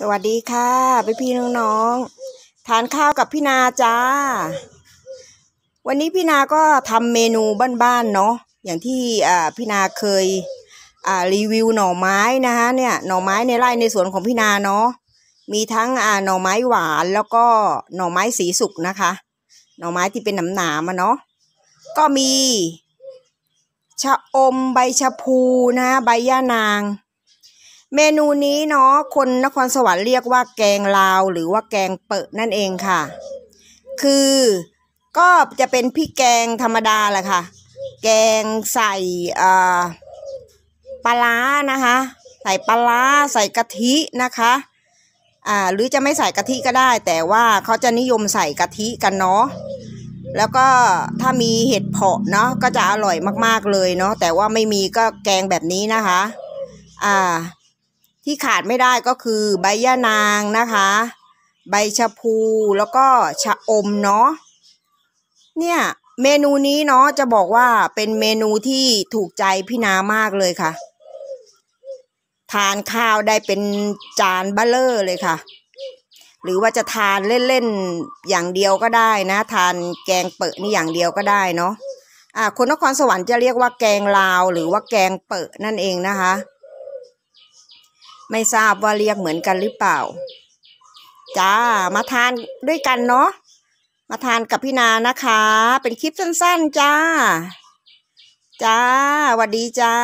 สวัสดีค่ะพี่พี่น้องๆ ทานข้าวกับ พี่นาจ้า วันนี้พี่นา ก็ทำเมนูบ้านๆ เนาะอย่างที่พี่นา เคยรีวิวหน่อไม้ นะคะ เนี่ยหน่อไม้ในไร่ในสวนของ พี่นา เนาะมีทั้งหน่อไม้หวานแล้วก็หน่อไม้สีสุก นะคะ หน่อไม้ที่เป็นหนามๆมาเนาะก็มี ชะอม ใบชะพู นะ ใบย่านางเมนูนี้เนาะคนนครสวรรค์เรียกว่าแกงลาว หรือว่าแกงเปิดนั่นเองค่ะ คือก็จะเป็นพีิแกงธรรมดาแหละค่ะ แกงใส่ปลาล้านะคะ ใส่ปลาล้าใส่กะทินะคะอ่า หรือจะไม่ใส่กะทิก็ได้ แต่ว่าเขาจะนิยมใส่กะทิกันเนาะแล้วก็ถ้ามีเห็ดเผาะเนาะก็จะอร่อยมากๆเลยเนาะแต่ว่าไม่มีก็แกงแบบนี้นะคะ อ่าที่ขาดไม่ได้ก็คือ ใบย่านางนะคะ ใบชะพู แล้วก็ ชะอม เนาะเนี่ย เมนูนี้เนาะจะบอกว่าเป็นเมนูที่ถูกใจพี่นามากเลยค่ะ ทานข้าวได้เป็นจานบัลเลอร์เลยค่ะ หรือว่าจะทานเล่นๆ อย่างเดียวก็ได้นะ ทานแกงเปิดนี่อย่างเดียวก็ได้เนาะอ่าคนนครสวรรค์จะเรียกว่าแกงลาวหรือว่าแกงเปิดนั่นเองนะคะไม่ทราบว่าเรียกเหมือนกันหรือเปล่า จ้า มาทานด้วยกันเนาะมาทานกับพี่นานะคะ เป็นคลิปสั้นๆ จ้า จ้าสวัสดีจ้า